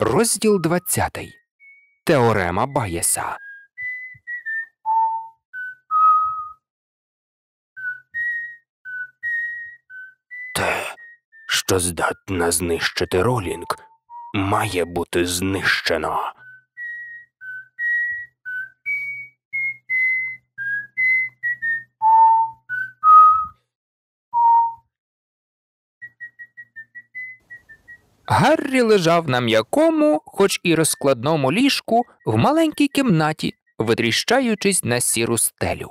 Розділ 20. Теорема Баєса. Те, що здатна знищити Ролінг, має бути знищено. Гаррі лежав на м'якому, хоч і розкладному ліжку, в маленькій кімнаті, витріщаючись на сіру стелю.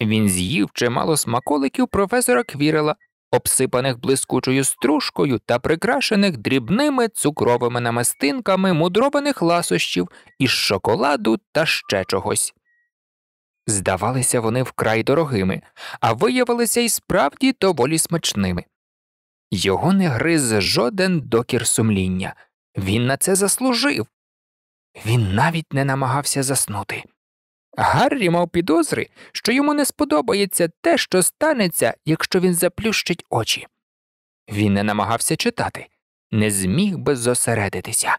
Він з'їв чимало смаколиків професора Квірела, обсипаних блискучою стружкою та прикрашених дрібними цукровими намистинками мудрованих ласощів із шоколаду та ще чогось. Здавалися вони вкрай дорогими, а виявилися і справді доволі смачними. Його не гриз жоден докір сумління. Він на це заслужив. Він навіть не намагався заснути. Гаррі мав підозри, що йому не сподобається те, що станеться, якщо він заплющить очі. Він не намагався читати, не зміг би зосередитися.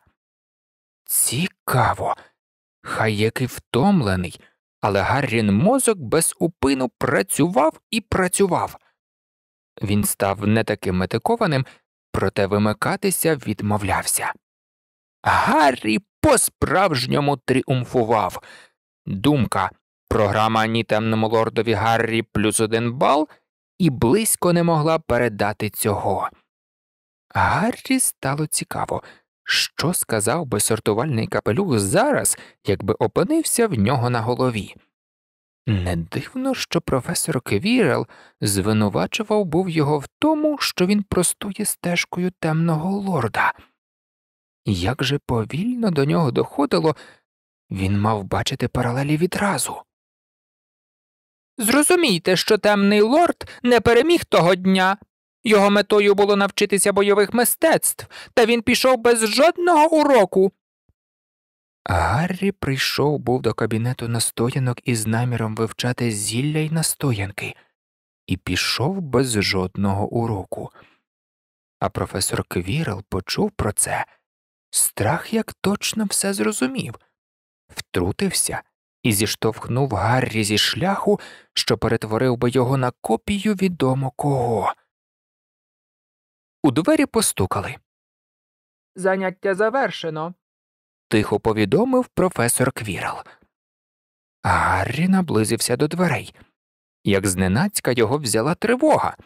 Цікаво. Хай який втомлений, але Гаррін мозок без упину працював і працював. Він став не таким метикованим, проте вимикатися відмовлявся. Гаррі по справжньому тріумфував. Думка програма темному лордові Гаррі плюс один бал і близько не могла передати цього. Гаррі стало цікаво, що сказав би сортувальний капелюх зараз, якби опинився в нього на голові. Не дивно, що професор Квірел звинувачував був його в тому, що він простує стежкою темного лорда. Як же повільно до нього доходило, він мав бачити паралелі відразу. Зрозумійте, що темний лорд не переміг того дня. Його метою було навчитися бойових мистецтв, та він пішов без жодного уроку, Гаррі прийшов був до кабінету настоянок із наміром вивчати зілля й настоянки, і пішов без жодного уроку. А професор Квірел почув про це, страх як точно все зрозумів, втрутився і зіштовхнув Гаррі зі шляху, що перетворив би його на копію відомо кого. У двері постукали. Заняття завершено тихо повідомив професор Квірл. Гаррі наблизився до дверей. Як зненацька його взяла тривога.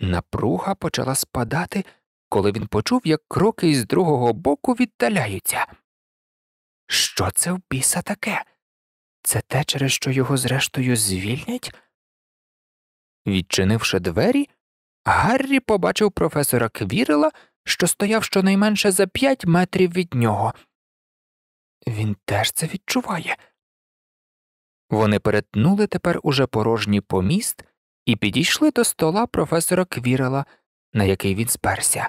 Напруга почала спадати, коли він почув, як кроки із другого боку віддаляються. Що це в біса таке? Це те, через що його зрештою звільнять? Відчинивши двері, Гаррі побачив професора Квірела, що стояв щонайменше за п'ять метрів від нього. Він теж це відчуває. Вони перетнули тепер уже порожній поміст і підійшли до стола професора Квірела, на який він сперся.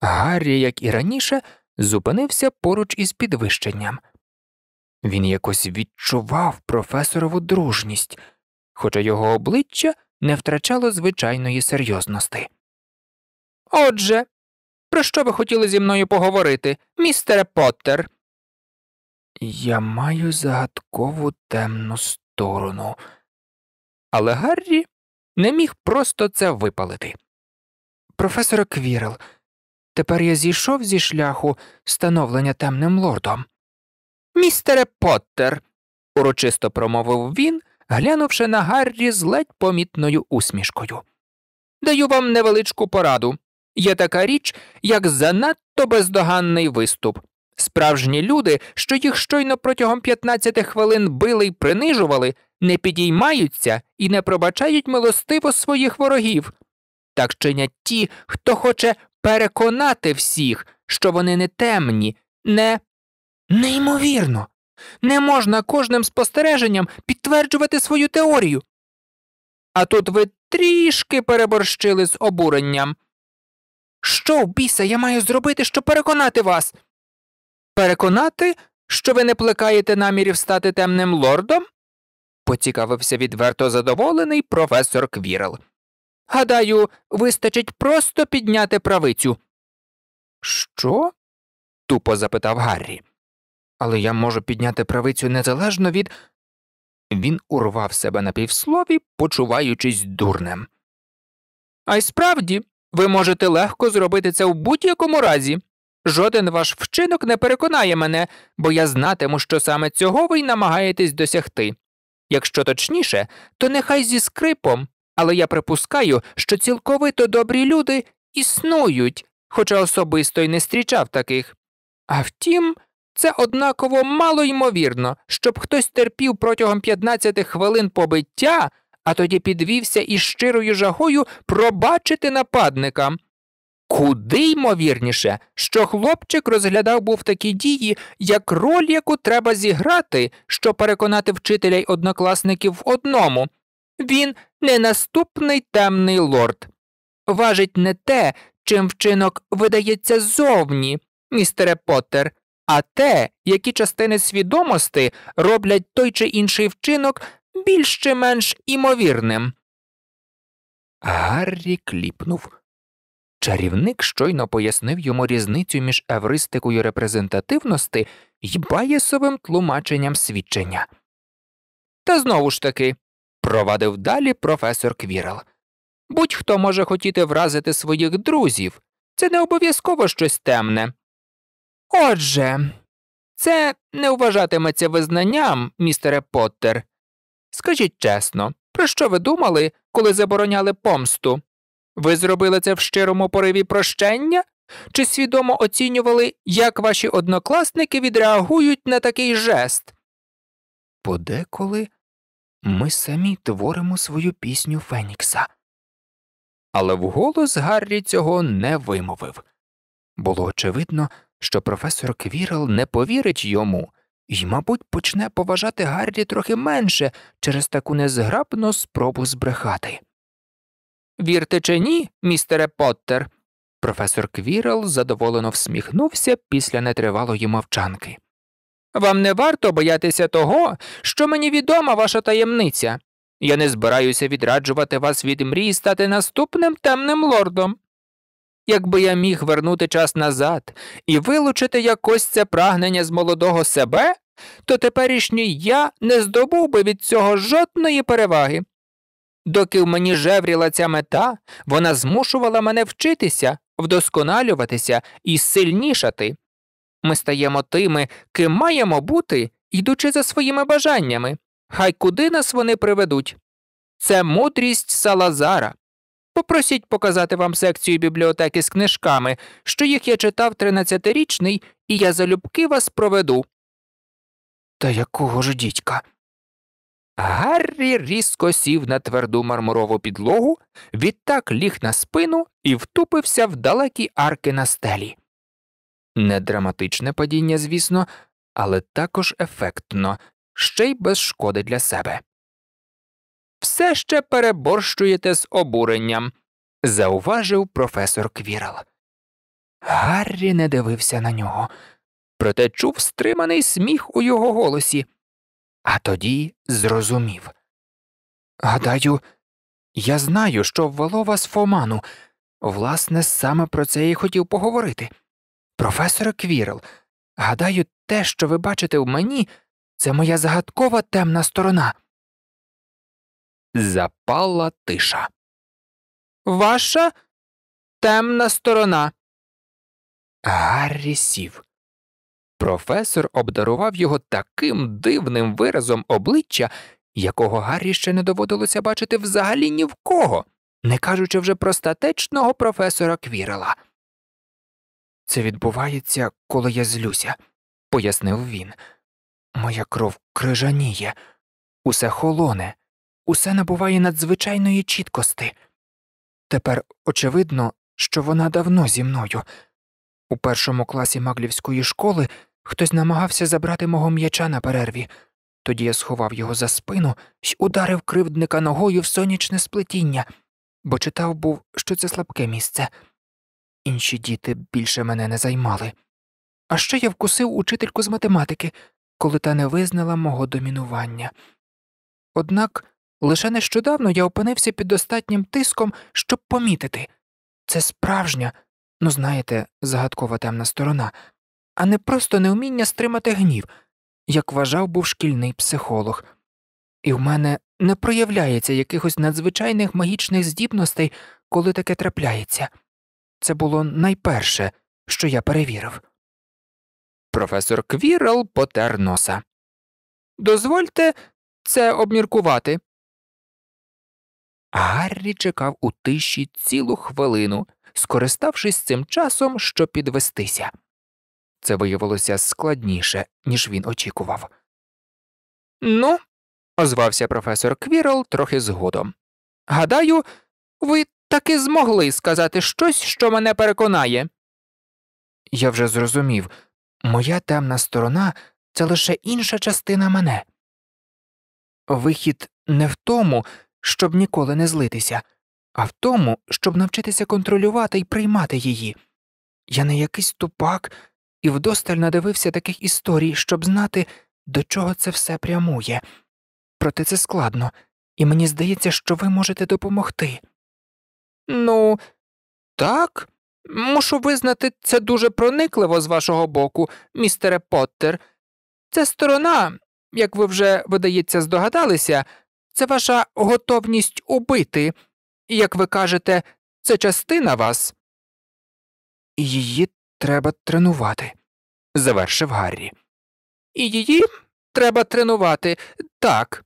Гаррі, як і раніше, зупинився поруч із підвищенням. Він якось відчував професорову дружність, хоча його обличчя не втрачало звичайної серйозності. Отже, про що ви хотіли зі мною поговорити, містере Поттер? Я маю загадкову темну сторону. Але Гаррі не міг просто це випалити. Професор Квірел, тепер я зійшов зі шляху становлення темним лордом. Містере Поттер, урочисто промовив він, глянувши на Гаррі з ледь помітною усмішкою. Даю вам невеличку пораду. Є така річ, як занадто бездоганний виступ. Справжні люди, що їх щойно протягом 15 хвилин били й принижували, не підіймаються і не пробачають милостиво своїх ворогів. Так чинять ті, хто хоче переконати всіх, що вони не темні, не неймовірно. Не можна кожним спостереженням підтверджувати свою теорію. А тут ви трішки переборщили з обуренням. Що, біса, я маю зробити, щоб переконати вас? переконати, що ви не плекаєте намірів стати темним лордом? поцікавився відверто задоволений професор Квірел. Гадаю, вистачить просто підняти правицю. Що? тупо запитав Гаррі. Але я можу підняти правицю незалежно від. Він урвав себе на півслові, почуваючись дурнем. А й справді, ви можете легко зробити це в будь якому разі, Жоден ваш вчинок не переконає мене, бо я знатиму, що саме цього ви й намагаєтесь досягти. Якщо точніше, то нехай зі скрипом, але я припускаю, що цілковито добрі люди існують, хоча особисто й не зустрічав таких. А втім, це однаково мало ймовірно, щоб хтось терпів протягом 15 хвилин побиття, а тоді підвівся із щирою жагою пробачити нападникам. Куди ймовірніше, що хлопчик розглядав був такі дії, як роль, яку треба зіграти, щоб переконати вчителя й однокласників в одному. Він не наступний темний лорд. Важить не те, чим вчинок видається зовні, містере Поттер, а те, які частини свідомості роблять той чи інший вчинок більш чи менш імовірним. Гаррі кліпнув. Чарівник щойно пояснив йому різницю між евристикою репрезентативності і баєсовим тлумаченням свідчення. Та знову ж таки, провадив далі професор Квірел. Будь-хто може хотіти вразити своїх друзів, це не обов'язково щось темне. Отже, це не вважатиметься визнанням, містере Поттер. Скажіть чесно, про що ви думали, коли забороняли помсту? Ви зробили це в щирому пориві прощення? Чи свідомо оцінювали, як ваші однокласники відреагують на такий жест? Подеколи ми самі творимо свою пісню Фенікса. Але вголос Гаррі цього не вимовив. Було очевидно, що професор Квірл не повірить йому і, мабуть, почне поважати Гаррі трохи менше через таку незграбну спробу збрехати. Вірте чи ні, містере Поттер? Професор Квірел задоволено всміхнувся після нетривалої мовчанки. Вам не варто боятися того, що мені відома ваша таємниця. Я не збираюся відраджувати вас від мрії стати наступним темним лордом. Якби я міг вернути час назад і вилучити якось це прагнення з молодого себе, то теперішній я не здобув би від цього жодної переваги, Доки в мені жевріла ця мета, вона змушувала мене вчитися, вдосконалюватися і сильнішати. Ми стаємо тими, ким маємо бути, ідучи за своїми бажаннями, хай куди нас вони приведуть. Це мудрість Салазара. Попросіть показати вам секцію бібліотеки з книжками, що їх я читав 13-річний, і я залюбки вас проведу. Та якого ж дідька? Гаррі різко сів на тверду мармурову підлогу, відтак ліг на спину і втупився в далекі арки на стелі. Не драматичне падіння, звісно, але також ефектно, ще й без шкоди для себе. Все ще переборщуєте з обуренням, зауважив професор Квірл. Гаррі не дивився на нього, проте чув стриманий сміх у його голосі а тоді зрозумів. Гадаю, я знаю, що ввело вас Фоману. Власне, саме про це і хотів поговорити. Професор Квірл, гадаю, те, що ви бачите в мені, це моя загадкова темна сторона. Запала тиша. Ваша темна сторона. Гаррі сів. Професор обдарував його таким дивним виразом обличчя, якого Гаррі ще не доводилося бачити взагалі ні в кого, не кажучи вже про статечного професора Квірела. Це відбувається, коли я злюся, пояснив він. Моя кров крижаніє, усе холоне, усе набуває надзвичайної чіткости. Тепер очевидно, що вона давно зі мною. У першому класі маглівської школи Хтось намагався забрати мого м'яча на перерві. Тоді я сховав його за спину і ударив кривдника ногою в сонячне сплетіння, бо читав був, що це слабке місце. Інші діти більше мене не займали. А ще я вкусив учительку з математики, коли та не визнала мого домінування. Однак лише нещодавно я опинився під достатнім тиском, щоб помітити це справжня, ну знаєте, загадкова темна сторона а не просто неуміння стримати гнів, як вважав був шкільний психолог, і в мене не проявляється якихось надзвичайних магічних здібностей, коли таке трапляється. Це було найперше, що я перевірив. Професор Квірел потер носа. Дозвольте це обміркувати. Гаррі чекав у тиші цілу хвилину, скориставшись цим часом, щоб підвестися. Це виявилося складніше, ніж він очікував. Ну, озвався професор Квірл трохи згодом. Гадаю, ви таки змогли сказати щось, що мене переконає. Я вже зрозумів моя темна сторона це лише інша частина мене. Вихід не в тому, щоб ніколи не злитися, а в тому, щоб навчитися контролювати і приймати її. Я не якийсь тупак і вдосталь надивився таких історій, щоб знати, до чого це все прямує. Проте це складно, і мені здається, що ви можете допомогти. Ну, так, мушу визнати, це дуже проникливо з вашого боку, містере Поттер. Це сторона, як ви вже, видається, здогадалися, це ваша готовність убити, і, як ви кажете, це частина вас. Її треба тренувати, завершив Гаррі. І її треба тренувати так.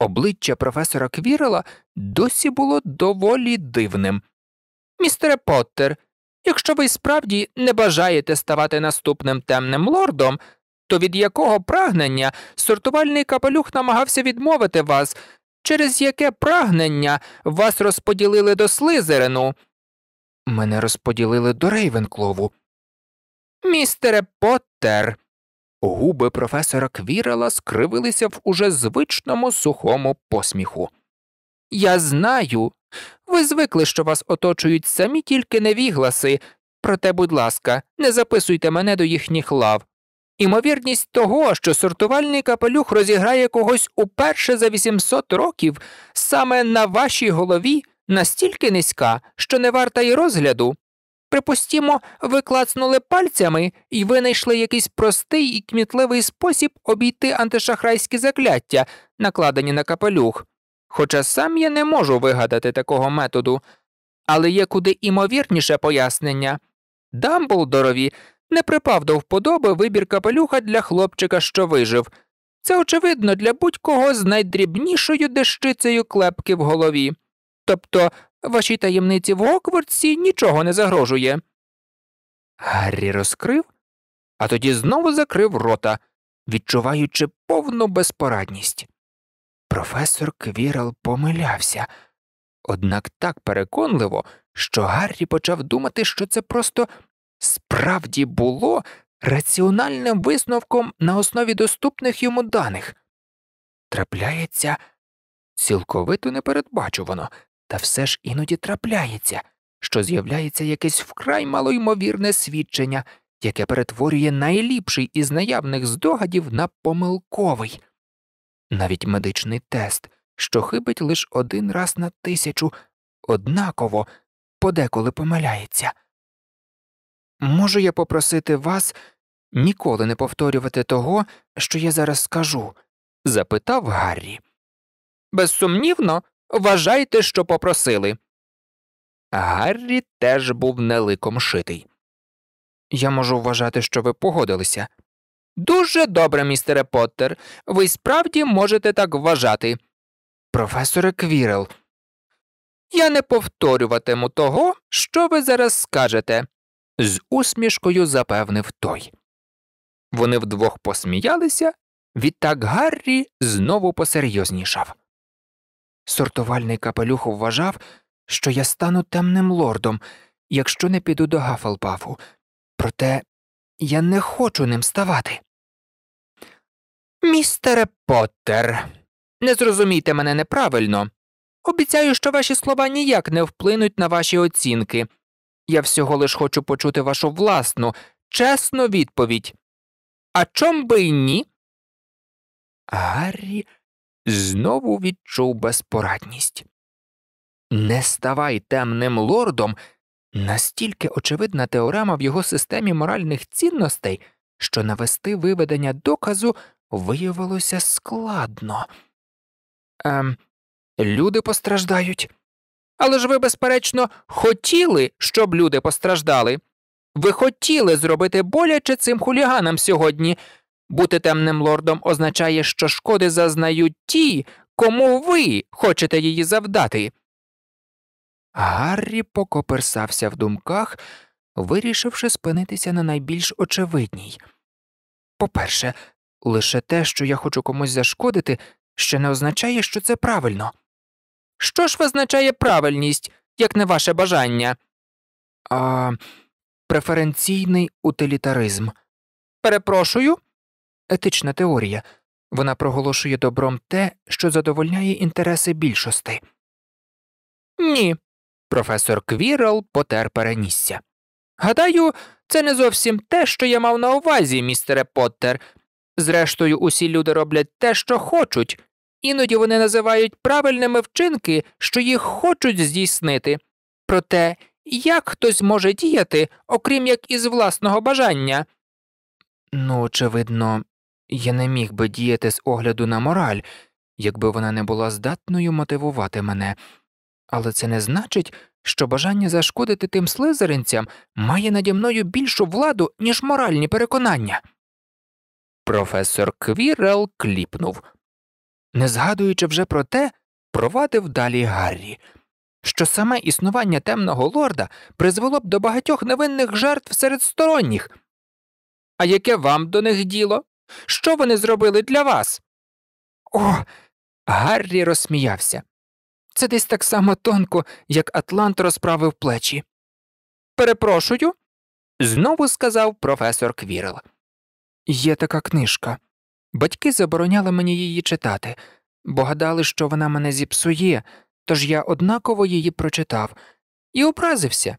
Обличчя професора Квірела досі було доволі дивним. Містере Поттер, якщо ви справді не бажаєте ставати наступним темним лордом, то від якого прагнення сортувальний капелюх намагався відмовити вас, через яке прагнення вас розподілили до Слизерину? Мене розподілили до Рейвенклову, Містере Поттер. Губи професора Квірела скривилися в уже звичному сухому посміху. Я знаю. Ви звикли, що вас оточують самі тільки невігласи, проте, будь ласка, не записуйте мене до їхніх лав. Імовірність того, що сортувальний капелюх розіграє когось уперше за 800 років, саме на вашій голові настільки низька, що не варта й розгляду. Припустімо, ви клацнули пальцями і винайшли якийсь простий і кмітливий спосіб обійти антишахрайські закляття, накладені на капелюх. Хоча сам я не можу вигадати такого методу, але є куди імовірніше пояснення. Дамблдорові не припав до вподоби вибір капелюха для хлопчика, що вижив. Це, очевидно, для будь-кого з найдрібнішою дещицею клепки в голові. Тобто Вашій таємниці в Гоквардсі нічого не загрожує. Гаррі розкрив, а тоді знову закрив рота, відчуваючи повну безпорадність. Професор Квірал помилявся, однак так переконливо, що Гаррі почав думати, що це просто справді було раціональним висновком на основі доступних йому даних. Трапляється цілковито непередбачувано. Та все ж іноді трапляється, що з'являється якесь вкрай малоймовірне свідчення, яке перетворює найліпший із наявних здогадів на помилковий, навіть медичний тест, що хибить лише один раз на тисячу, однаково подеколи помиляється. Можу я попросити вас ніколи не повторювати того, що я зараз скажу? запитав Гаррі. Безсумнівно, Вважайте, що попросили. Гаррі теж був неликом шитий. Я можу вважати, що ви погодилися. Дуже добре, містере Поттер. Ви справді можете так вважати. Професоре Квірел, я не повторюватиму того, що ви зараз скажете, з усмішкою запевнив той. Вони вдвох посміялися, відтак Гаррі знову посерйознішав. Сортувальний капелюх вважав, що я стану темним лордом, якщо не піду до Гафалпафу. проте я не хочу ним ставати. Містере Поттер, не зрозумійте мене неправильно. Обіцяю, що ваші слова ніяк не вплинуть на ваші оцінки. Я всього лиш хочу почути вашу власну, чесну відповідь. А чом би й ні? Гаррі знову відчув безпорадність. Не ставай темним лордом настільки очевидна теорема в його системі моральних цінностей, що навести виведення доказу виявилося складно. Ем, люди постраждають. Але ж ви, безперечно, хотіли, щоб люди постраждали. Ви хотіли зробити боляче цим хуліганам сьогодні, бути темним лордом означає, що шкоди зазнають ті, кому ви хочете її завдати. Гаррі покоперсався в думках, вирішивши спинитися на найбільш очевидній. По перше, лише те, що я хочу комусь зашкодити, ще не означає, що це правильно. Що ж визначає правильність, як не ваше бажання? А... Преференційний утилітаризм. Перепрошую етична теорія, вона проголошує добром те, що задовольняє інтереси більшості. Ні. Професор Квірл потер перенісся. Гадаю, це не зовсім те, що я мав на увазі, містере Поттер. Зрештою, усі люди роблять те, що хочуть, іноді вони називають правильними вчинки, що їх хочуть здійснити. Проте як хтось може діяти, окрім як із власного бажання? Ну, очевидно, я не міг би діяти з огляду на мораль, якби вона не була здатною мотивувати мене, але це не значить, що бажання зашкодити тим слизеринцям має наді мною більшу владу, ніж моральні переконання. Професор Квірел кліпнув, не згадуючи вже про те, провадив далі Гаррі, що саме існування темного лорда призвело б до багатьох невинних жертв серед сторонніх. А яке вам до них діло? Що вони зробили для вас? О. Гаррі розсміявся. Це десь так само тонко, як Атлант розправив плечі. Перепрошую, знову сказав професор Квірл. Є така книжка. Батьки забороняли мені її читати, бо гадали, що вона мене зіпсує, тож я однаково її прочитав і образився.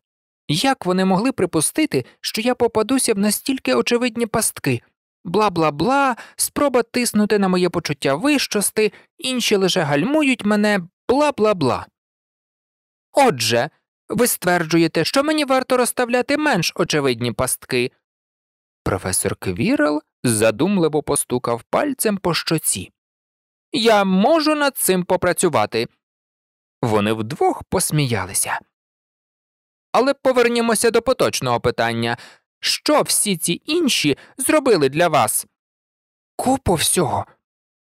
Як вони могли припустити, що я попадуся в настільки очевидні пастки, Бла бла бла, спроба тиснути на моє почуття вищости, інші лише гальмують мене, бла бла бла. Отже, ви стверджуєте, що мені варто розставляти менш очевидні пастки. Професор Квірел задумливо постукав пальцем по щоці. Я можу над цим попрацювати. Вони вдвох посміялися. Але повернімося до поточного питання що всі ці інші зробили для вас? Купу всього.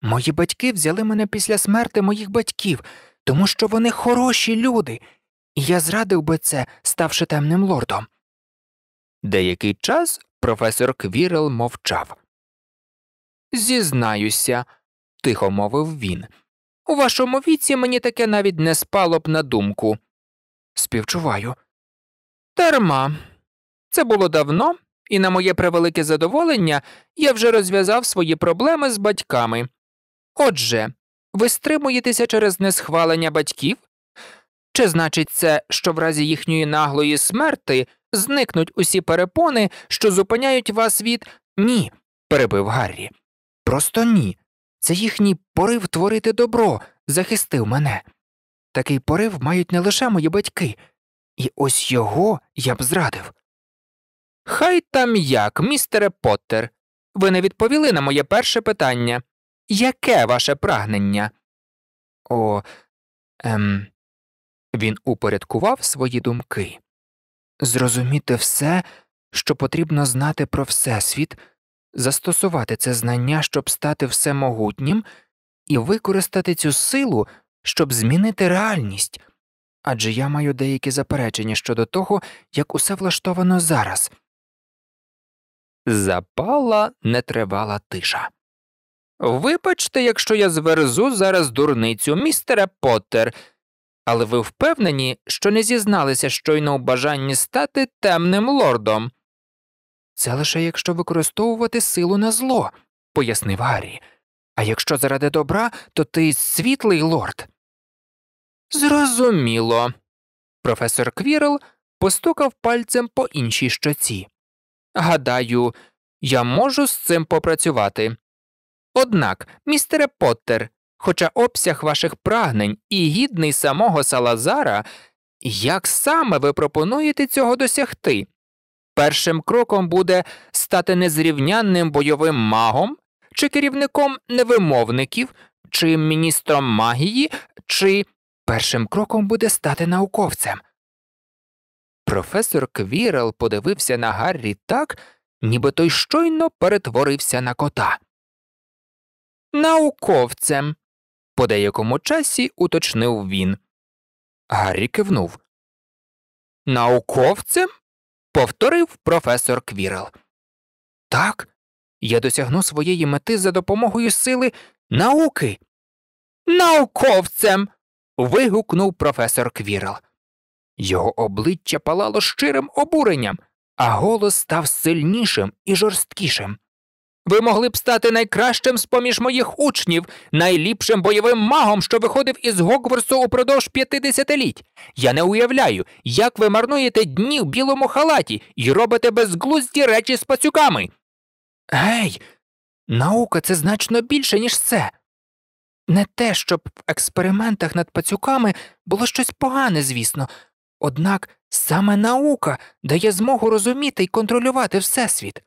Мої батьки взяли мене після смерти моїх батьків, тому що вони хороші люди, і я зрадив би це, ставши темним лордом. Деякий час професор Квірел мовчав. Зізнаюся, тихо мовив він. У вашому віці мені таке навіть не спало б на думку. Співчуваю. Дарма. Це було давно, і на моє превелике задоволення я вже розв'язав свої проблеми з батьками. Отже, ви стримуєтеся через несхвалення батьків? Чи значить це, що в разі їхньої наглої смерти зникнуть усі перепони, що зупиняють вас від ні, перебив Гаррі. Просто ні. Це їхній порив творити добро захистив мене. Такий порив мають не лише мої батьки, і ось його я б зрадив. Хай там як, містере Поттер. Ви не відповіли на моє перше питання. Яке ваше прагнення? О. ем... Він упорядкував свої думки. Зрозуміти все, що потрібно знати про Всесвіт, застосувати це знання, щоб стати всемогутнім, і використати цю силу, щоб змінити реальність. Адже я маю деякі заперечення щодо того, як усе влаштовано зараз. Запала нетривала тиша. Вибачте, якщо я зверзу зараз дурницю, містере Поттер, але ви впевнені, що не зізналися щойно у бажанні стати темним лордом? Це лише якщо використовувати силу на зло, пояснив Гаррі. А якщо заради добра, то ти світлий лорд. Зрозуміло. Професор Квірл постукав пальцем по іншій щоці. Гадаю, я можу з цим попрацювати. Однак, містере Поттер, хоча обсяг ваших прагнень і гідний самого Салазара, як саме ви пропонуєте цього досягти? Першим кроком буде стати незрівнянним бойовим магом чи керівником невимовників, чи міністром магії, чи першим кроком буде стати науковцем. Професор Квірел подивився на Гаррі так, ніби той щойно перетворився на кота. Науковцем. По деякому часі уточнив він. Гаррі кивнув. Науковцем? повторив професор Квірел. Так, я досягну своєї мети за допомогою сили науки. Науковцем. вигукнув професор Квірел. Його обличчя палало щирим обуренням, а голос став сильнішим і жорсткішим. Ви могли б стати найкращим з поміж моїх учнів, найліпшим бойовим магом, що виходив із Гогворсу упродовж п'ятидесятиліть. Я не уявляю, як ви марнуєте дні в білому халаті і робите безглузді речі з пацюками. Гей, наука це значно більше, ніж це. Не те, щоб в експериментах над пацюками було щось погане, звісно, Однак саме наука дає змогу розуміти і контролювати Всесвіт.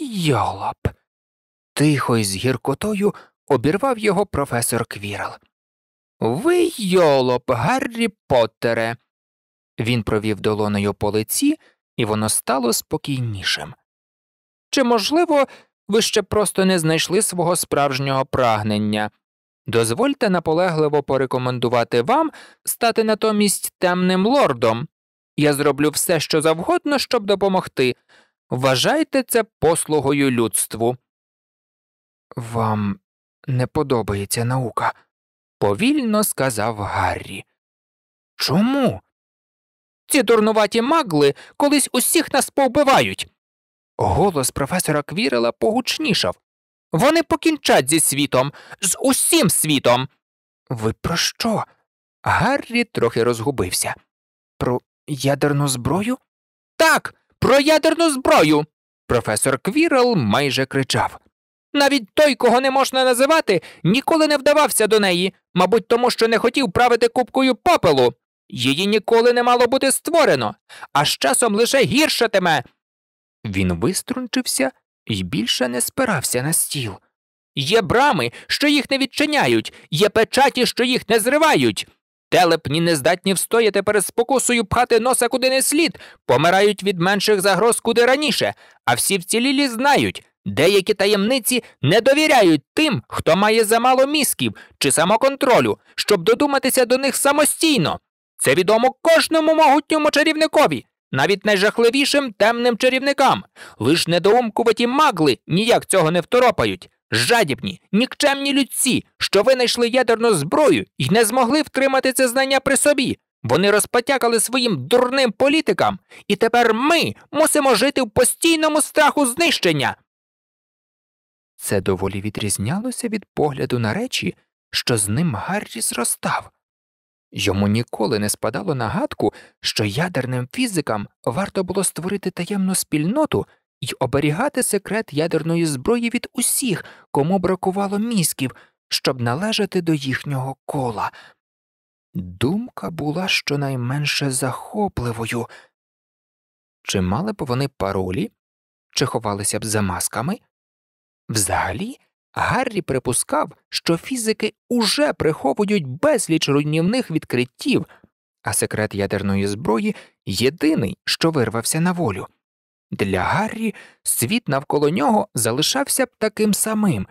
Йолоп. Тихо і з гіркотою обірвав його професор Квірл. Ви йолоп, Гаррі Поттере. Він провів долоною по лиці, і воно стало спокійнішим. Чи, можливо, ви ще просто не знайшли свого справжнього прагнення? Дозвольте наполегливо порекомендувати вам стати натомість темним лордом. Я зроблю все, що завгодно, щоб допомогти. Вважайте це послугою людству. Вам не подобається наука, повільно сказав Гаррі. Чому? Ці дурнуваті магли колись усіх нас повбивають. Голос професора Квірела погучнішав. Вони покінчать зі світом, з усім світом. Ви про що? Гаррі трохи розгубився. Про ядерну зброю? Так, про ядерну зброю. Професор Квірел майже кричав. Навіть той, кого не можна називати, ніколи не вдавався до неї, мабуть, тому що не хотів правити кубкою попелу. Її ніколи не мало бути створено, а з часом лише гіршатиме. Він виструнчився і більше не спирався на стіл. Є брами, що їх не відчиняють, є печаті, що їх не зривають. Телепні нездатні встояти перед спокусою пхати носа куди не слід, помирають від менших загроз куди раніше, а всі вцілілі знають, деякі таємниці не довіряють тим, хто має замало мізків чи самоконтролю, щоб додуматися до них самостійно. Це відомо кожному могутньому чарівникові навіть найжахливішим темним чарівникам. Лиш недоумкуваті магли ніяк цього не второпають. Жадібні, нікчемні людці, що винайшли ядерну зброю і не змогли втримати це знання при собі. Вони розпотякали своїм дурним політикам, і тепер ми мусимо жити в постійному страху знищення. Це доволі відрізнялося від погляду на речі, що з ним Гаррі зростав. Йому ніколи не спадало на гадку, що ядерним фізикам варто було створити таємну спільноту і оберігати секрет ядерної зброї від усіх, кому бракувало мізків, щоб належати до їхнього кола. Думка була щонайменше захопливою. Чи мали б вони паролі, чи ховалися б за масками? Взагалі, Гаррі припускав, що фізики уже приховують безліч руйнівних відкриттів, а секрет ядерної зброї єдиний, що вирвався на волю. Для Гаррі світ навколо нього залишався б таким самим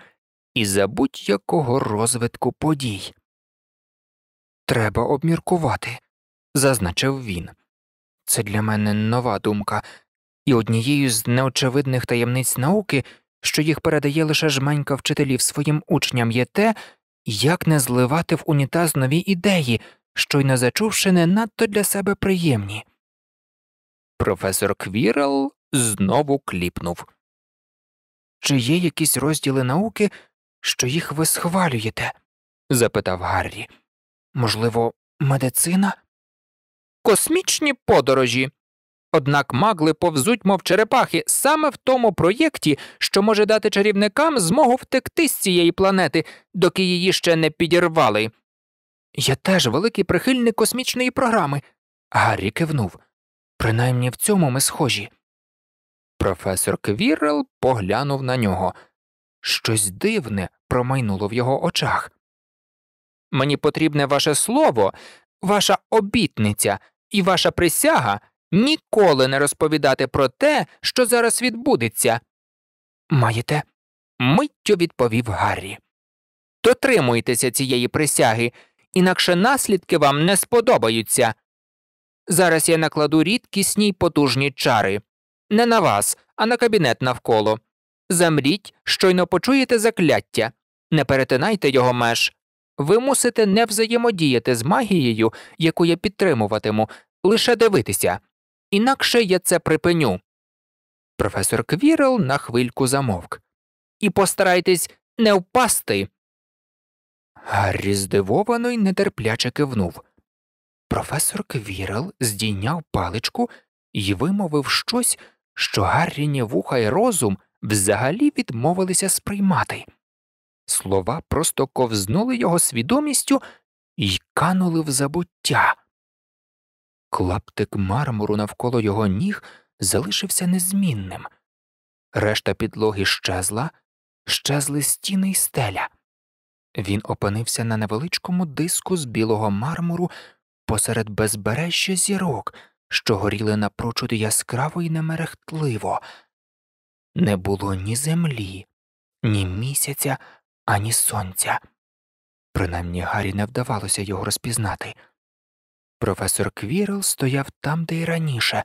і за будь якого розвитку подій. Треба обміркувати, зазначив він. Це для мене нова думка, і однією з неочевидних таємниць науки що їх передає лише жменька вчителів своїм учням, є те, як не зливати в унітаз нові ідеї, щойно зачувши не надто для себе приємні. Професор Квірел знову кліпнув Чи є якісь розділи науки, що їх ви схвалюєте? запитав Гаррі. Можливо, медицина? Космічні подорожі, Однак магли повзуть, мов черепахи, саме в тому проєкті, що може дати чарівникам змогу втекти з цієї планети, доки її ще не підірвали. Я теж великий прихильник космічної програми. Гаррі кивнув. Принаймні в цьому ми схожі. Професор Квіррел поглянув на нього. Щось дивне промайнуло в його очах. Мені потрібне ваше слово, ваша обітниця і ваша присяга ніколи не розповідати про те, що зараз відбудеться. Маєте, миттю відповів Гаррі. Дотримуйтеся цієї присяги, інакше наслідки вам не сподобаються. Зараз я накладу рідкісні й потужні чари не на вас, а на кабінет навколо. Замріть, щойно почуєте закляття, не перетинайте його меж. Ви мусите не взаємодіяти з магією, яку я підтримуватиму, лише дивитися інакше я це припиню. Професор Квірел на хвильку замовк. І постарайтесь не впасти. Гаррі здивовано й нетерпляче кивнув. Професор Квірел здійняв паличку і вимовив щось, що Гарріні вуха й розум взагалі відмовилися сприймати. Слова просто ковзнули його свідомістю і канули в забуття. Клаптик мармуру навколо його ніг залишився незмінним. Решта підлоги щезла, щезли стіни й стеля. Він опинився на невеличкому диску з білого мармуру посеред безбережжя зірок, що горіли напрочуд яскраво і немерехтливо. Не було ні землі, ні місяця, ані сонця. Принаймні Гаррі не вдавалося його розпізнати професор Квірл стояв там, де й раніше,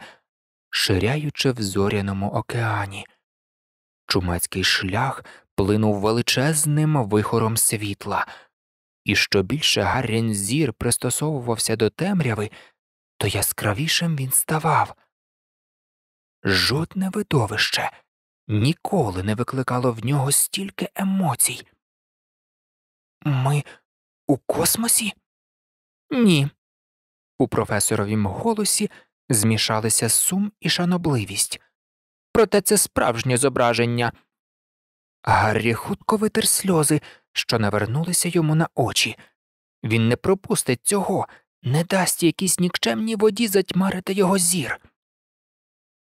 ширяючи в зоряному океані. Чумацький шлях плинув величезним вихором світла, і що більше Гаррін зір пристосовувався до темряви, то яскравішим він ставав. Жодне видовище ніколи не викликало в нього стільки емоцій. Ми у космосі? Ні, у професоровім голосі змішалися сум і шанобливість. Проте це справжнє зображення. Гаррі хутко витер сльози, що навернулися йому на очі. Він не пропустить цього, не дасть якійсь нікчемній воді затьмарити його зір.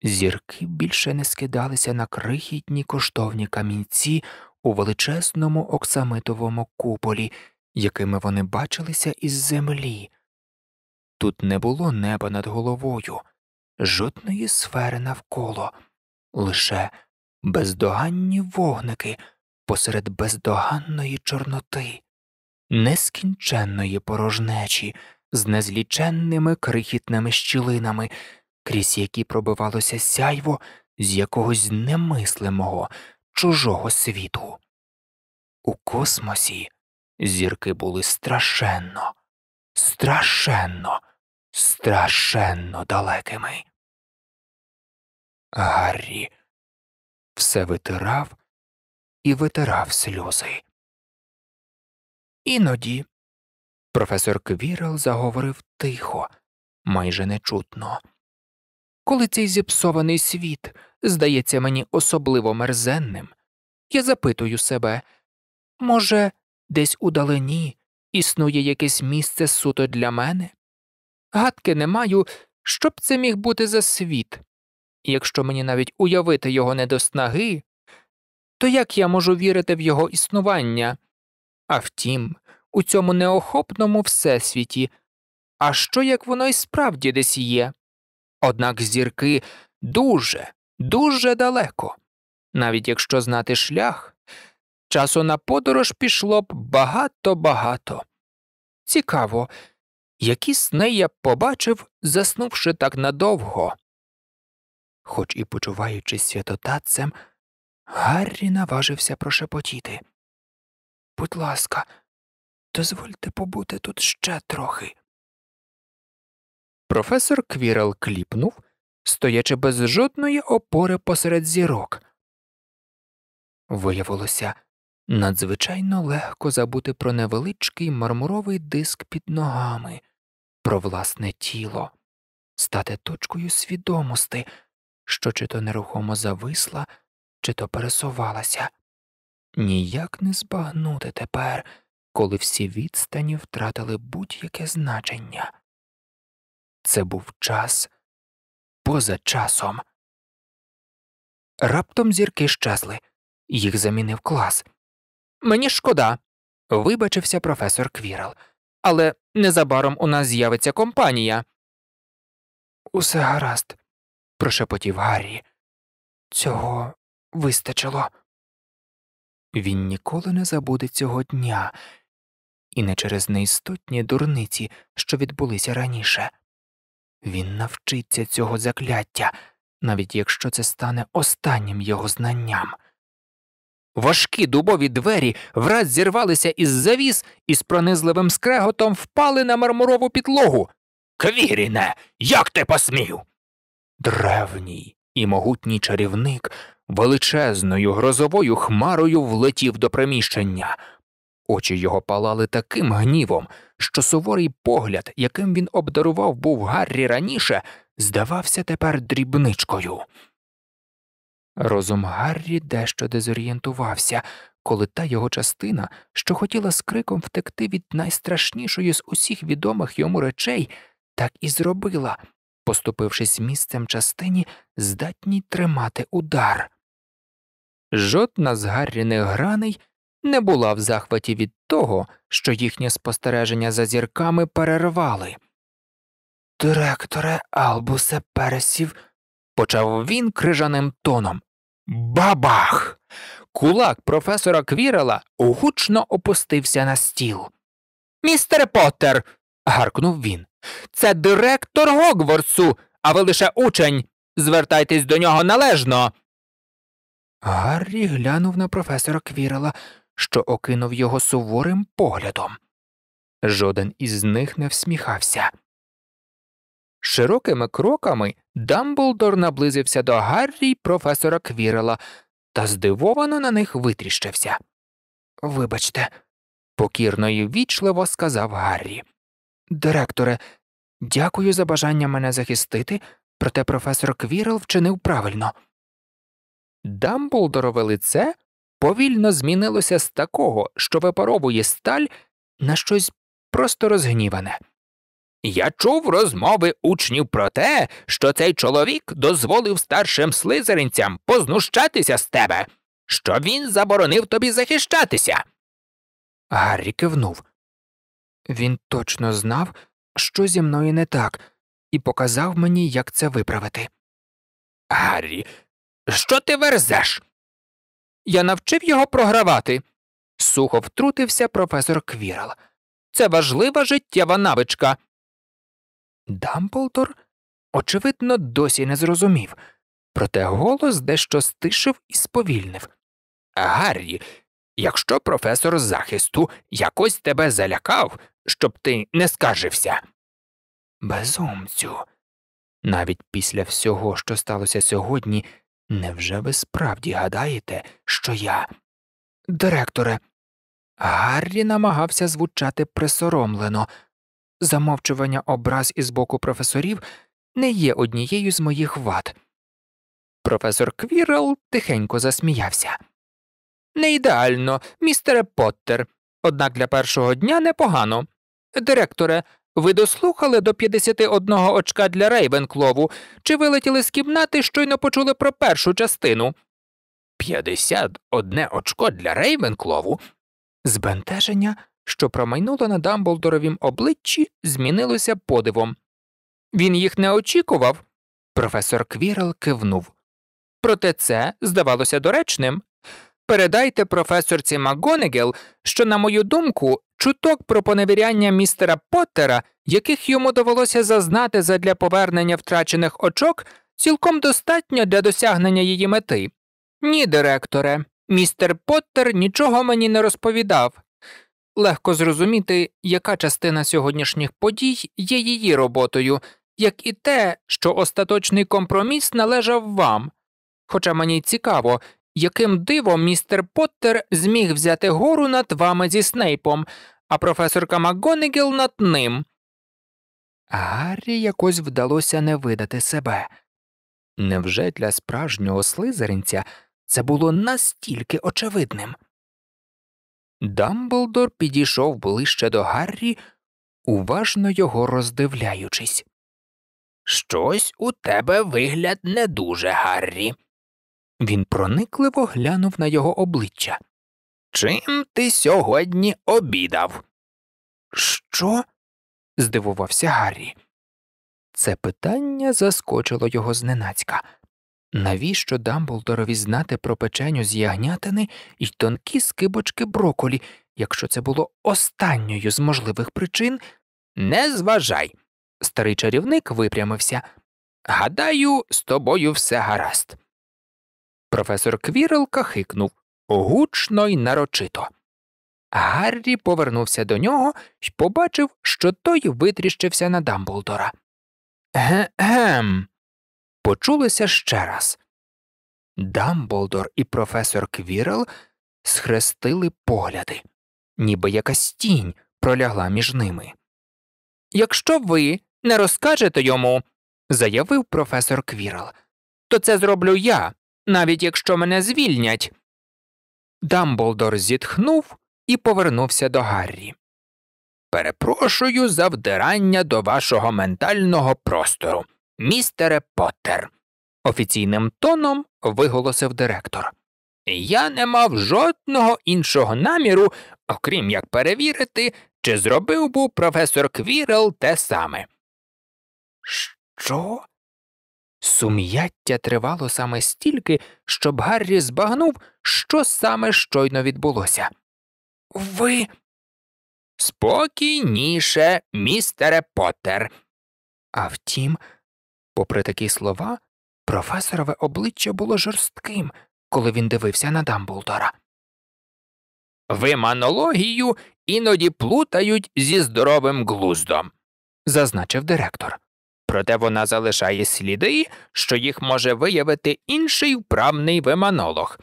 Зірки більше не скидалися на крихітні коштовні камінці у величезному оксамитовому куполі, якими вони бачилися із землі. Тут не було неба над головою, жодної сфери навколо, лише бездоганні вогники посеред бездоганної чорноти, нескінченної порожнечі з незліченними крихітними щілинами, крізь які пробивалося сяйво з якогось немислимого, чужого світу. У космосі зірки були страшенно, страшенно страшенно далекими. Гаррі все витирав і витирав сльози. Іноді професор Квірел заговорив тихо, майже нечутно. Коли цей зіпсований світ здається мені особливо мерзенним, я запитую себе може, десь удалені існує якесь місце суто для мене? гадки не маю, що б це міг бути за світ, і якщо мені навіть уявити його не до снаги, то як я можу вірити в його існування? А втім, у цьому неохопному всесвіті, а що як воно і справді десь є? Однак зірки дуже, дуже далеко, навіть якщо знати шлях, часу на подорож пішло б багато багато. Цікаво, які сни я побачив, заснувши так надовго. Хоч і почуваючись святотатцем, Гаррі наважився прошепотіти. Будь ласка, дозвольте побути тут ще трохи. Професор Квірел кліпнув, стоячи без жодної опори посеред зірок. Виявилося надзвичайно легко забути про невеличкий мармуровий диск під ногами про власне тіло, стати точкою свідомості, що чи то нерухомо зависла, чи то пересувалася, ніяк не збагнути тепер, коли всі відстані втратили будь-яке значення. Це був час поза часом. Раптом зірки щезли, їх замінив клас. Мені шкода, вибачився професор Квірл але незабаром у нас з'явиться компанія. Усе гаразд, прошепотів Гаррі. Цього вистачило. Він ніколи не забуде цього дня, і не через неістотні дурниці, що відбулися раніше. Він навчиться цього закляття, навіть якщо це стане останнім його знанням. Важкі дубові двері враз зірвалися із завіс і з пронизливим скреготом впали на мармурову підлогу. Квіріне, як ти посмів? Древній і могутній чарівник величезною грозовою хмарою влетів до приміщення. Очі його палали таким гнівом, що суворий погляд, яким він обдарував був Гаррі раніше, здавався тепер дрібничкою. Розум Гаррі дещо дезорієнтувався, коли та його частина, що хотіла з криком втекти від найстрашнішої з усіх відомих йому речей, так і зробила, поступившись місцем частині, здатній тримати удар. Жодна з Гарріних граней не була в захваті від того, що їхнє спостереження за зірками перервали. Директоре Албусе Пересів почав він крижаним тоном. Бабах! Кулак професора Квірела гучно опустився на стіл. Містер Поттер!» – гаркнув він. Це директор Гогворсу, а ви лише учень. Звертайтесь до нього належно. Гаррі глянув на професора Квірела, що окинув його суворим поглядом. Жоден із них не всміхався. Широкими кроками Дамблдор наблизився до Гаррі й професора Квірела та здивовано на них витріщився. Вибачте, покірно і вічливо сказав Гаррі. Директоре, дякую за бажання мене захистити, проте професор Квірел вчинив правильно. Дамблдорове лице повільно змінилося з такого, що випаровує сталь на щось просто розгніване. Я чув розмови учнів про те, що цей чоловік дозволив старшим слизеринцям познущатися з тебе, що він заборонив тобі захищатися. Гаррі кивнув. Він точно знав, що зі мною не так, і показав мені, як це виправити. Гаррі, що ти верзеш? Я навчив його програвати. сухо втрутився професор Квірл. Це важлива життєва навичка. Дамблдор, очевидно, досі не зрозумів, проте голос дещо стишив і сповільнив. Гаррі, якщо професор захисту якось тебе залякав, щоб ти не скаржився. Безумцю. Навіть після всього, що сталося сьогодні, невже ви справді гадаєте, що я. Директоре, Гаррі намагався звучати присоромлено, замовчування образ із боку професорів не є однією з моїх вад. Професор Квірл тихенько засміявся. Не ідеально, містере Поттер, однак для першого дня непогано. Директоре, ви дослухали до 51 очка для Рейвенклову, чи вилетіли з кімнати, щойно почули про першу частину? 51 очко для Рейвенклову? Збентеження що промайнуло на Дамблдоровім обличчі, змінилося подивом. Він їх не очікував. Професор Квірл кивнув. Проте це здавалося доречним. Передайте професорці Магонегел, що, на мою думку, чуток про поневіряння містера Поттера, яких йому довелося зазнати задля повернення втрачених очок, цілком достатньо для досягнення її мети. Ні, директоре, містер Поттер нічого мені не розповідав, легко зрозуміти, яка частина сьогоднішніх подій є її роботою, як і те, що остаточний компроміс належав вам. Хоча мені цікаво, яким дивом містер Поттер зміг взяти гору над вами зі Снейпом, а професорка МакГонегіл над ним. Гаррі якось вдалося не видати себе. Невже для справжнього слизеринця це було настільки очевидним? Дамблдор підійшов ближче до Гаррі, уважно його роздивляючись. Щось у тебе вигляд не дуже, Гаррі. Він проникливо глянув на його обличчя. Чим ти сьогодні обідав? Що? здивувався Гаррі. Це питання заскочило його зненацька. Навіщо Дамблдорові знати про печеню з ягнятини і тонкі скибочки броколі, якщо це було останньою з можливих причин? Не зважай. Старий чарівник випрямився. Гадаю, з тобою все гаразд. Професор Квірл кахикнув гучно й нарочито. Гаррі повернувся до нього і побачив, що той витріщився на Дамблдора. Гем. Почулося ще раз. Дамблдор і професор Квірел схрестили погляди, ніби якась тінь пролягла між ними. Якщо ви не розкажете йому, заявив професор Квірел, то це зроблю я, навіть якщо мене звільнять. Дамблдор зітхнув і повернувся до Гаррі. Перепрошую за вдирання до вашого ментального простору, Містере Поттер, офіційним тоном виголосив директор. Я не мав жодного іншого наміру, окрім як перевірити, чи зробив був професор Квірел те саме. Що? Сум'яття тривало саме стільки, щоб Гаррі збагнув, що саме щойно відбулося. Ви. Спокійніше, містере Поттер. А втім, Попри такі слова, професорове обличчя було жорстким, коли він дивився на Дамблдора. Виманологію іноді плутають зі здоровим глуздом, зазначив директор. Проте вона залишає сліди, що їх може виявити інший вправний виманолог.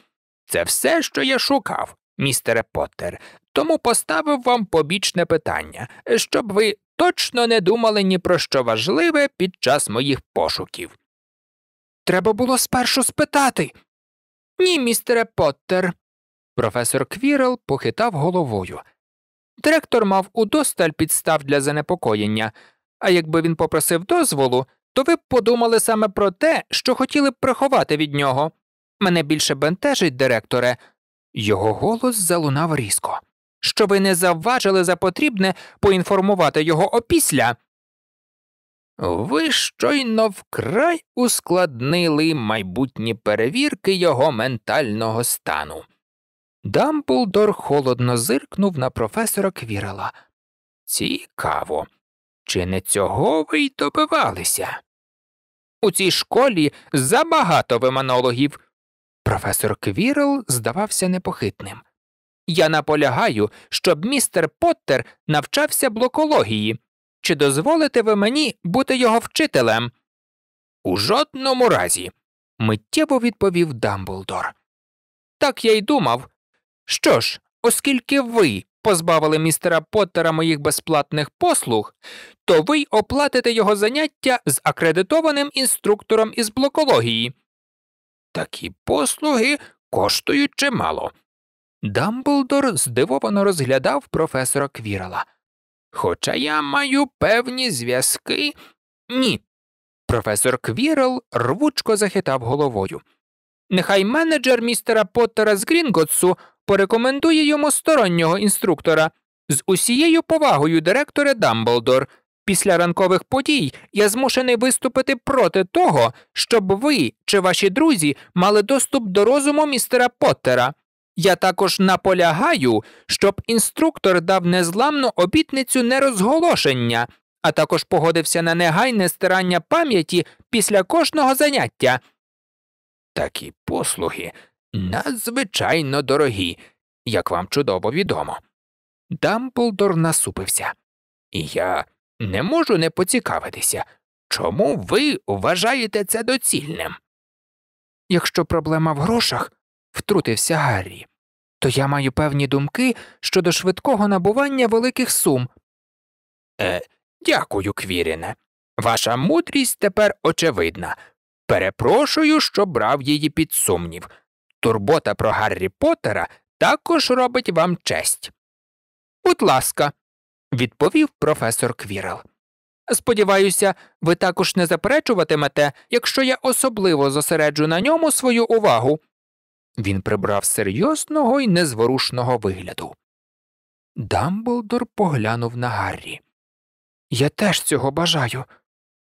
Це все, що я шукав, містере Поттер, тому поставив вам побічне питання, щоб ви точно не думали ні про що важливе під час моїх пошуків. Треба було спершу спитати. Ні, містере Поттер. Професор Квірел похитав головою. Директор мав удосталь підстав для занепокоєння, а якби він попросив дозволу, то ви б подумали саме про те, що хотіли б приховати від нього. Мене більше бентежить, директоре. Його голос залунав різко. Що ви не завважили за потрібне поінформувати його опісля. Ви щойно вкрай ускладнили майбутні перевірки його ментального стану. Дамблдор холодно зиркнув на професора Квірела. Цікаво, чи не цього ви й добивалися? У цій школі забагато виманологів. Професор Квірел здавався непохитним. Я наполягаю, щоб містер Поттер навчався блокології. Чи дозволите ви мені бути його вчителем? У жодному разі, миттєво відповів Дамблдор. Так я й думав. Що ж, оскільки ви позбавили містера Поттера моїх безплатних послуг, то ви й оплатите його заняття з акредитованим інструктором із блокології. Такі послуги коштують чимало. Дамблдор здивовано розглядав професора Квірала. Хоча я маю певні зв'язки, ні. Професор Квірал рвучко захитав головою. Нехай менеджер містера Поттера з Грінготсу порекомендує йому стороннього інструктора з усією повагою директора Дамблдор. Після ранкових подій я змушений виступити проти того, щоб ви чи ваші друзі мали доступ до розуму містера Поттера. Я також наполягаю, щоб інструктор дав незламну обітницю нерозголошення, а також погодився на негайне стирання пам'яті після кожного заняття. Такі послуги надзвичайно дорогі, як вам чудово відомо. Дамблдор насупився, і я не можу не поцікавитися, чому ви вважаєте це доцільним. Якщо проблема в грошах, втрутився Гаррі то я маю певні думки щодо швидкого набування великих сум. Е, Дякую, Квіріне. Ваша мудрість тепер очевидна. Перепрошую, що брав її під сумнів. Турбота про Гаррі Поттера також робить вам честь. Будь ласка, відповів професор Квірел. Сподіваюся, ви також не заперечуватимете, якщо я особливо зосереджу на ньому свою увагу. Він прибрав серйозного і незворушного вигляду. Дамблдор поглянув на Гаррі. Я теж цього бажаю,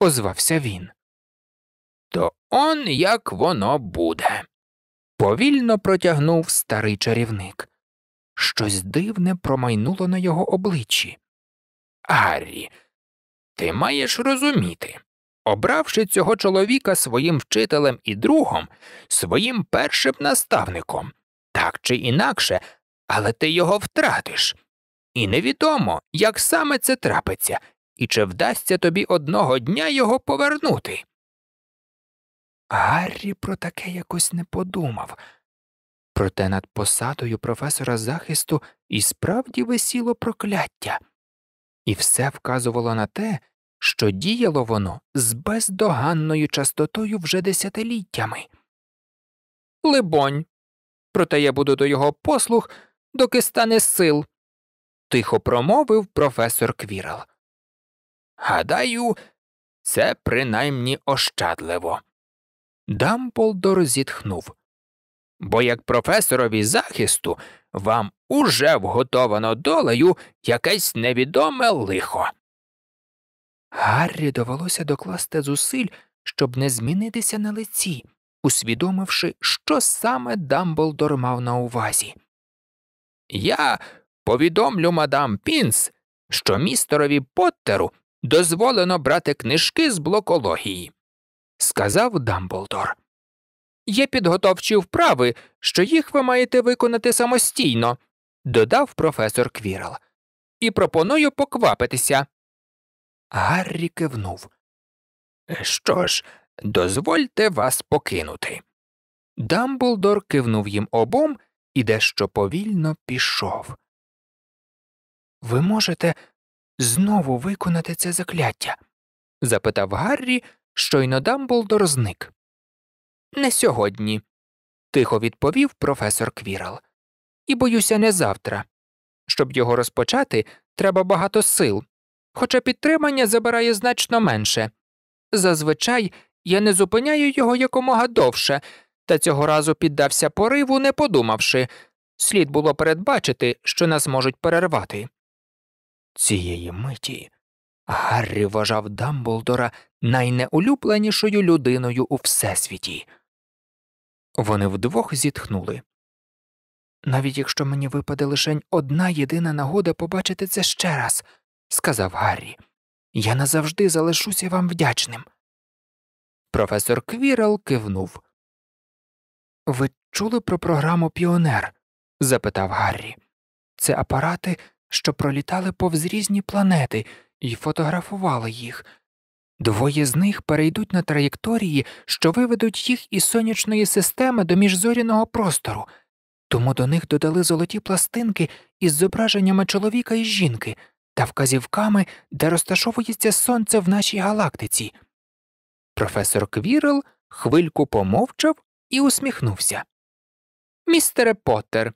озвався він. То он як воно буде. Повільно протягнув старий чарівник. Щось дивне промайнуло на його обличчі. Гаррі, ти маєш розуміти, обравши цього чоловіка своїм вчителем і другом, своїм першим наставником, так чи інакше, але ти його втратиш. І невідомо, як саме це трапиться, і чи вдасться тобі одного дня його повернути. Гаррі про таке якось не подумав. Проте над посадою професора захисту і справді висіло прокляття, і все вказувало на те, що діяло воно з бездоганною частотою вже десятиліттями. Либонь, проте я буду до його послуг, доки стане сил, тихо промовив професор Квірал. Гадаю, це принаймні ощадливо. Дамполдор зітхнув. Бо як професорові захисту вам уже вготовано долею якесь невідоме лихо. Гаррі довелося докласти зусиль, щоб не змінитися на лиці, усвідомивши, що саме Дамблдор мав на увазі. Я повідомлю мадам Пінс, що містерові Поттеру дозволено брати книжки з блокології, сказав Дамблдор. Є підготовчі вправи, що їх ви маєте виконати самостійно, додав професор Квірл. І пропоную поквапитися. Гаррі кивнув. Що ж, дозвольте вас покинути. Дамблдор кивнув їм обом і дещо повільно пішов. Ви можете знову виконати це закляття? запитав Гаррі, щойно Дамблдор зник. Не сьогодні, тихо відповів професор Квірал. І боюся, не завтра. Щоб його розпочати, треба багато сил, хоча підтримання забирає значно менше. Зазвичай я не зупиняю його якомога довше, та цього разу піддався пориву, не подумавши слід було передбачити, що нас можуть перервати. Цієї миті Гаррі вважав Дамблдора найнеулюбленішою людиною у всесвіті. Вони вдвох зітхнули. Навіть якщо мені випаде лише одна єдина нагода побачити це ще раз сказав Гаррі. Я назавжди залишуся вам вдячним. Професор Квірел кивнув. Ви чули про програму Піонер? запитав Гаррі. Це апарати, що пролітали повз різні планети і фотографували їх. Двоє з них перейдуть на траєкторії, що виведуть їх із сонячної системи до міжзоряного простору, тому до них додали золоті пластинки із зображеннями чоловіка і жінки та вказівками, де розташовується сонце в нашій галактиці. Професор Квірл хвильку помовчав і усміхнувся. Містере Поттер,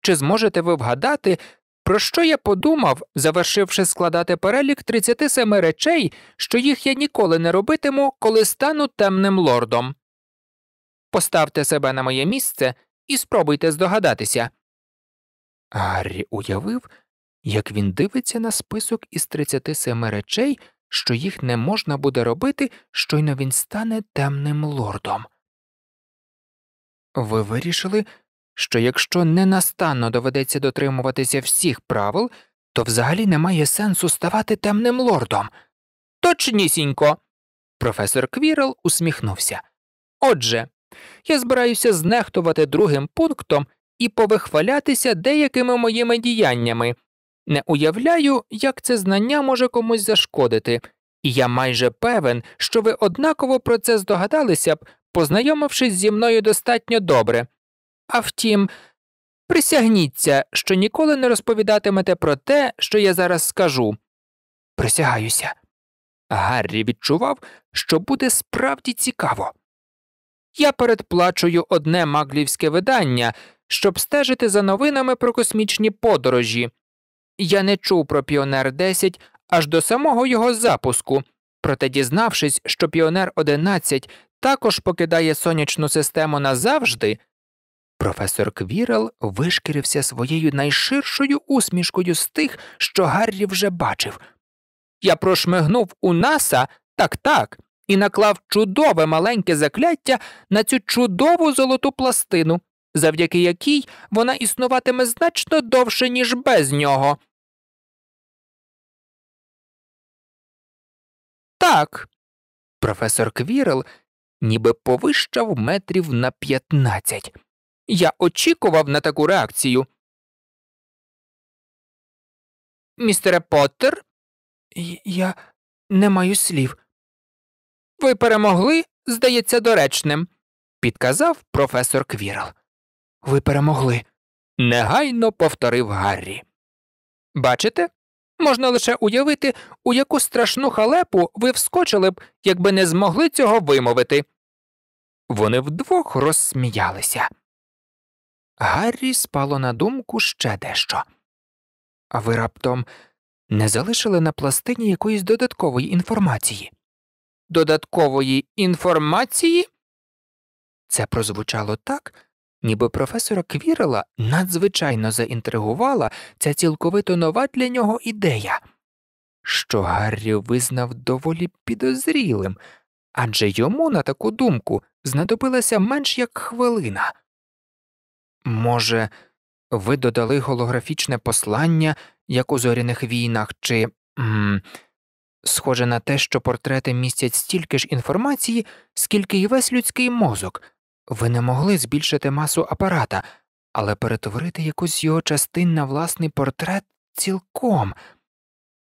чи зможете ви вгадати, про що я подумав, завершивши складати перелік 37 речей, що їх я ніколи не робитиму, коли стану темним лордом? Поставте себе на моє місце і спробуйте здогадатися. Гаррі уявив, як він дивиться на список із 37 речей, що їх не можна буде робити, щойно він стане темним лордом. Ви вирішили, що якщо ненастанно доведеться дотримуватися всіх правил, то взагалі немає сенсу ставати темним лордом. Точнісінько. Професор Квірл усміхнувся. Отже, я збираюся знехтувати другим пунктом і повихвалятися деякими моїми діяннями, не уявляю, як це знання може комусь зашкодити, і я майже певен, що ви однаково про це здогадалися б, познайомившись зі мною достатньо добре. А втім, присягніться, що ніколи не розповідатимете про те, що я зараз скажу. Присягаюся. Гаррі відчував, що буде справді цікаво. Я передплачую одне маглівське видання, щоб стежити за новинами про космічні подорожі. Я не чув про Піонер 10 аж до самого його запуску, проте дізнавшись, що Піонер 11 також покидає сонячну систему назавжди, професор Квірел вишкірився своєю найширшою усмішкою з тих, що Гаррі вже бачив. Я прошмигнув у наса так так і наклав чудове маленьке закляття на цю чудову золоту пластину, завдяки якій вона існуватиме значно довше, ніж без нього. Так. Професор Квірел ніби повищав метрів на 15. Я очікував на таку реакцію. Містере Поттер? Я не маю слів. Ви перемогли, здається, доречним, підказав професор Квірл. Ви перемогли, негайно повторив Гаррі. Бачите? Можна лише уявити, у яку страшну халепу ви вскочили б, якби не змогли цього вимовити. Вони вдвох розсміялися. Гаррі спало на думку ще дещо. А ви раптом не залишили на пластині якоїсь додаткової інформації? Додаткової інформації? Це прозвучало так, ніби професора Квірела надзвичайно заінтригувала ця цілковито нова для нього ідея, що Гаррі визнав доволі підозрілим, адже йому на таку думку знадобилася менш як хвилина. Може, ви додали голографічне послання, як у зоряних війнах, чи м схоже на те, що портрети містять стільки ж інформації, скільки й весь людський мозок. Ви не могли збільшити масу апарата, але перетворити якусь його частин на власний портрет цілком.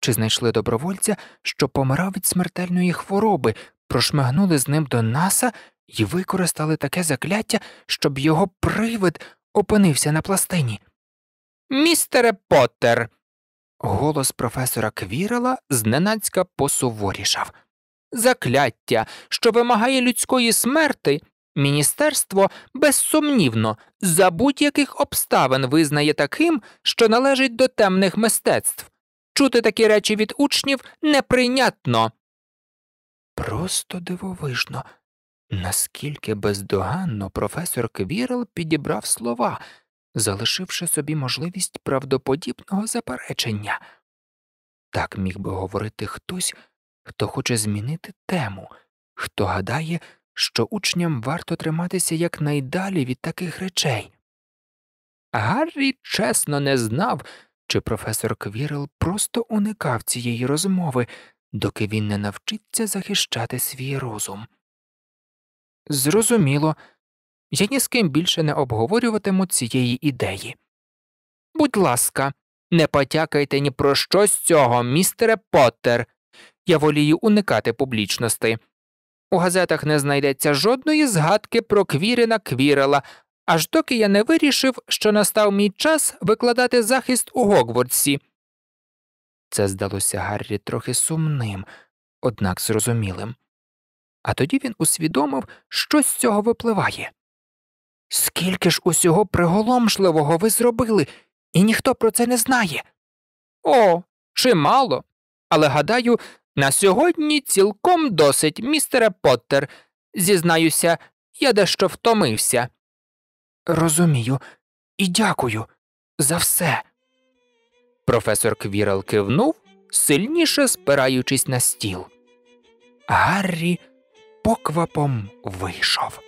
Чи знайшли добровольця, що помирав від смертельної хвороби, прошмигнули з ним до наса і використали таке закляття, щоб його привид опинився на пластині? Містере Поттер!» Голос професора Квірела зненацька посуворішав. Закляття, що вимагає людської смерти, Міністерство безсумнівно за будь-яких обставин визнає таким, що належить до темних мистецтв. Чути такі речі від учнів неприйнятно. Просто дивовижно, наскільки бездоганно професор Квірл підібрав слова, залишивши собі можливість правдоподібного заперечення. Так міг би говорити хтось, хто хоче змінити тему, хто гадає, що учням варто триматися якнайдалі від таких речей. Гаррі чесно не знав, чи професор Квірл просто уникав цієї розмови, доки він не навчиться захищати свій розум. Зрозуміло, я ні з ким більше не обговорюватиму цієї ідеї. Будь ласка, не потякайте ні про що з цього, містере Поттер. Я волію уникати публічностей. У газетах не знайдеться жодної згадки про Квірина Квірела, аж доки я не вирішив, що настав мій час викладати захист у Гогвордсі. Це здалося Гаррі трохи сумним, однак зрозумілим. А тоді він усвідомив, що з цього випливає. Скільки ж усього приголомшливого ви зробили, і ніхто про це не знає. О, чимало. Але гадаю, на сьогодні цілком досить, містере Поттер. Зізнаюся, я дещо втомився. Розумію і дякую за все. Професор квірал кивнув, сильніше спираючись на стіл. Гаррі поквапом вийшов.